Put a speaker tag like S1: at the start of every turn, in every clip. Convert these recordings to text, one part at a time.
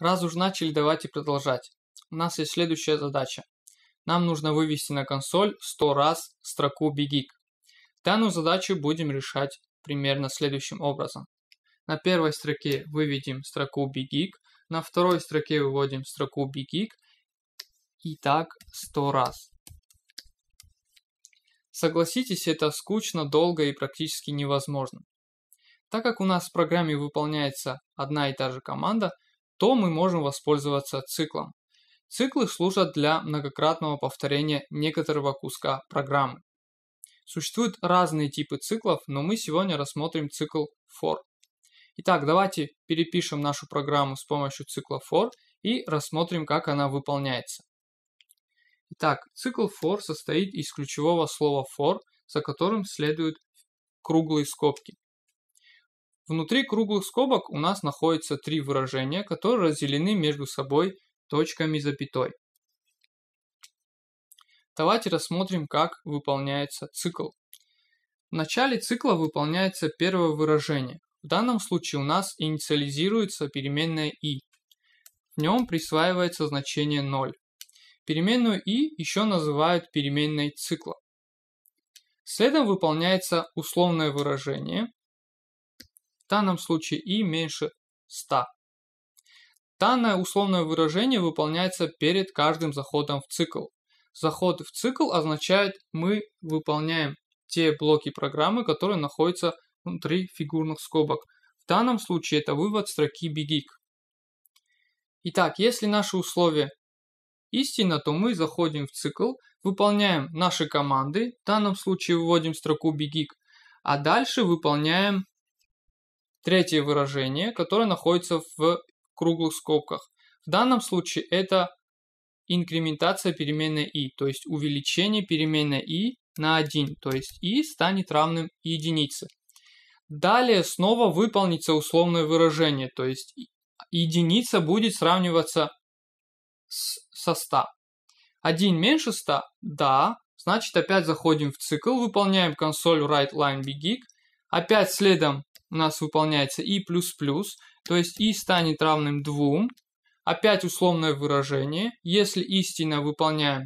S1: Раз уж начали, давайте продолжать. У нас есть следующая задача. Нам нужно вывести на консоль 100 раз строку BGIG. Данную задачу будем решать примерно следующим образом. На первой строке выведем строку BGIG, на второй строке выводим строку BGIG и так 100 раз. Согласитесь, это скучно, долго и практически невозможно. Так как у нас в программе выполняется одна и та же команда, то мы можем воспользоваться циклом. Циклы служат для многократного повторения некоторого куска программы. Существуют разные типы циклов, но мы сегодня рассмотрим цикл for. Итак, давайте перепишем нашу программу с помощью цикла for и рассмотрим, как она выполняется. Итак, цикл for состоит из ключевого слова for, за которым следуют круглые скобки. Внутри круглых скобок у нас находятся три выражения, которые разделены между собой точками запятой. Давайте рассмотрим, как выполняется цикл. В начале цикла выполняется первое выражение. В данном случае у нас инициализируется переменная i. В нем присваивается значение 0. Переменную i еще называют переменной цикла. Следом выполняется условное выражение – в данном случае и меньше 100. Данное условное выражение выполняется перед каждым заходом в цикл. Заход в цикл означает, мы выполняем те блоки программы, которые находятся внутри фигурных скобок. В данном случае это вывод строки BGIC. Итак, если наше условие истинно, то мы заходим в цикл, выполняем наши команды, в данном случае выводим строку BGIC, а дальше выполняем Третье выражение, которое находится в круглых скобках. В данном случае это инкрементация переменной i, то есть увеличение переменной i на 1, то есть i станет равным единице. Далее снова выполнится условное выражение, то есть единица будет сравниваться с, со 100. 1 меньше 100, да, значит опять заходим в цикл, выполняем консоль write line begig, опять следом у нас выполняется и то есть и станет равным 2. Опять условное выражение. Если истинно выполняем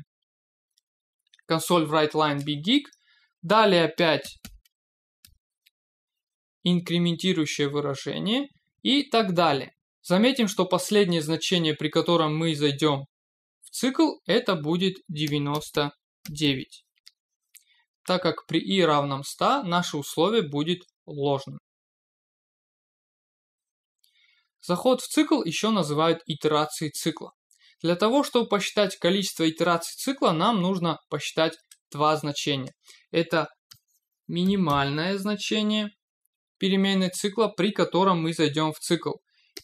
S1: консоль в right line big Далее опять инкрементирующее выражение и так далее. Заметим, что последнее значение, при котором мы зайдем в цикл, это будет 99. Так как при i равном 100 наше условие будет ложным. Заход в цикл еще называют итерацией цикла. Для того, чтобы посчитать количество итераций цикла, нам нужно посчитать два значения. Это минимальное значение переменной цикла, при котором мы зайдем в цикл,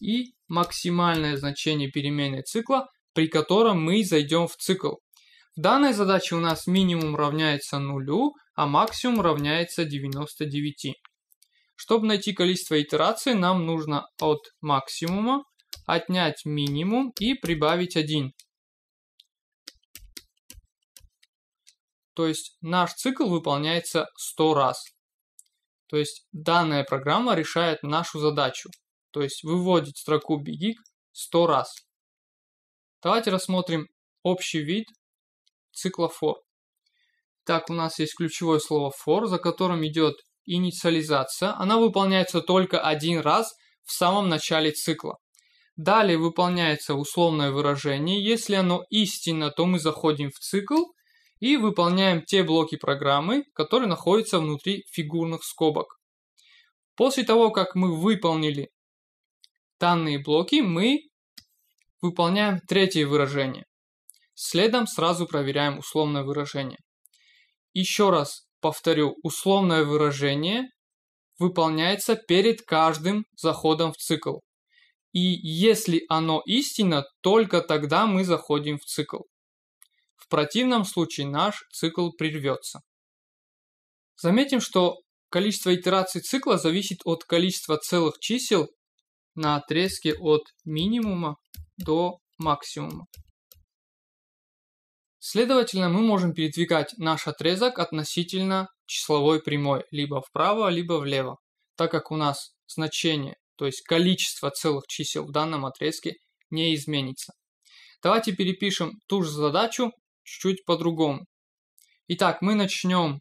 S1: и максимальное значение переменной цикла, при котором мы зайдем в цикл. В данной задаче у нас минимум равняется нулю, а максимум равняется 99. Чтобы найти количество итераций, нам нужно от максимума отнять минимум и прибавить 1. То есть наш цикл выполняется 100 раз. То есть данная программа решает нашу задачу. То есть выводит строку BGIG 100 раз. Давайте рассмотрим общий вид цикла for. Так, у нас есть ключевое слово for, за которым идет инициализация, она выполняется только один раз в самом начале цикла. Далее выполняется условное выражение. Если оно истинно, то мы заходим в цикл и выполняем те блоки программы, которые находятся внутри фигурных скобок. После того, как мы выполнили данные блоки, мы выполняем третье выражение. Следом сразу проверяем условное выражение. Еще раз повторю, условное выражение выполняется перед каждым заходом в цикл. И если оно истинно, только тогда мы заходим в цикл. В противном случае наш цикл прервется. Заметим, что количество итераций цикла зависит от количества целых чисел на отрезке от минимума до максимума. Следовательно, мы можем передвигать наш отрезок относительно числовой прямой либо вправо, либо влево, так как у нас значение, то есть количество целых чисел в данном отрезке не изменится. Давайте перепишем ту же задачу чуть-чуть по-другому. Итак, мы начнем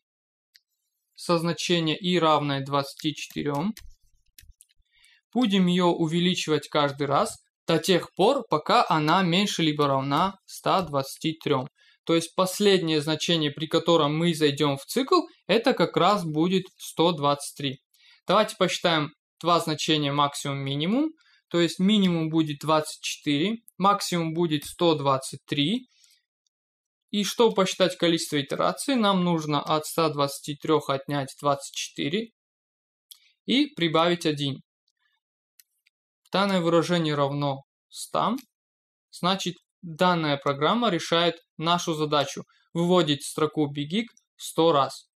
S1: со значения i равное 24. Будем ее увеличивать каждый раз до тех пор, пока она меньше либо равна 123. То есть последнее значение, при котором мы зайдем в цикл, это как раз будет 123. Давайте посчитаем два значения максимум-минимум. То есть минимум будет 24, максимум будет 123. И чтобы посчитать количество итераций, нам нужно от 123 отнять 24 и прибавить 1. Данное выражение равно 100. Значит, Данная программа решает нашу задачу – выводить строку BGIG 100 раз.